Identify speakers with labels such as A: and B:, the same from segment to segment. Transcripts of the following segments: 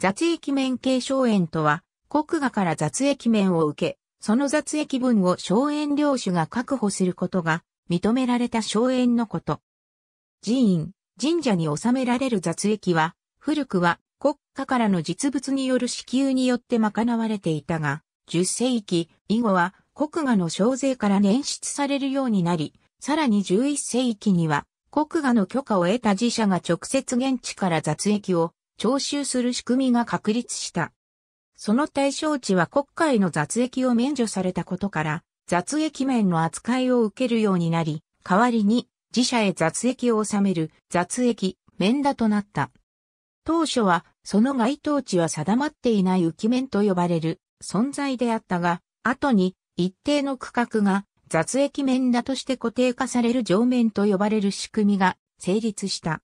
A: 雑液面形荘園とは、国画から雑液面を受け、その雑液分を荘園領主が確保することが認められた荘園のこと。寺院、神社に納められる雑液は、古くは国家からの実物による支給によって賄われていたが、10世紀以後は国画の省税から捻出されるようになり、さらに11世紀には国画の許可を得た寺社が直接現地から雑液を徴収する仕組みが確立した。その対象地は国会の雑役を免除されたことから、雑役面の扱いを受けるようになり、代わりに自社へ雑役を納める雑役免打となった。当初はその該当地は定まっていない浮面と呼ばれる存在であったが、後に一定の区画が雑役面だとして固定化される上面と呼ばれる仕組みが成立した。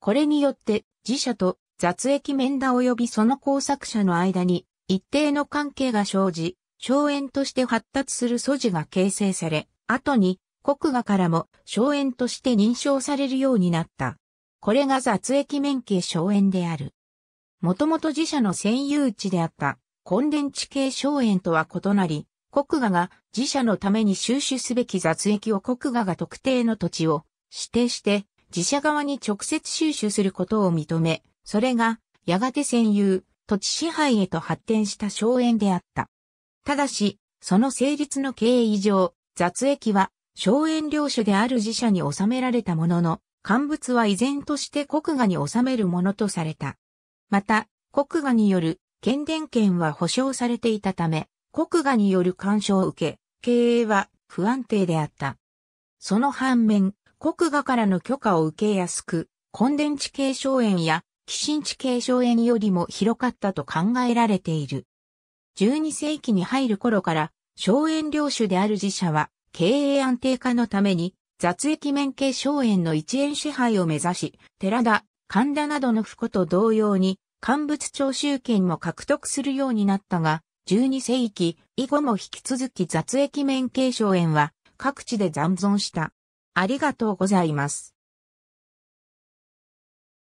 A: これによって自社と雑役面談及びその工作者の間に一定の関係が生じ、荘園として発達する素地が形成され、後に国画からも荘園として認証されるようになった。これが雑役免刑荘園である。もともと自社の占有地であった根電地系荘園とは異なり、国画が自社のために収集すべき雑役を国画が特定の土地を指定して自社側に直接収集することを認め、それが、やがて占有、土地支配へと発展した荘園であった。ただし、その成立の経緯上、雑益は、荘園領主である自社に納められたものの、乾物は依然として国画に納めるものとされた。また、国画による権伝権は保障されていたため、国画による干渉を受け、経営は不安定であった。その反面、国画からの許可を受けやすく、コンデン地形荘園や寄進地継承園よりも広かったと考えられている。12世紀に入る頃から、荘園領主である自社は、経営安定化のために、雑益免継荘園の一円支配を目指し、寺田、神田などの府子と同様に、乾物徴収権も獲得するようになったが、12世紀以後も引き続き雑益免継承園は、各地で残存した。ありがとうございます。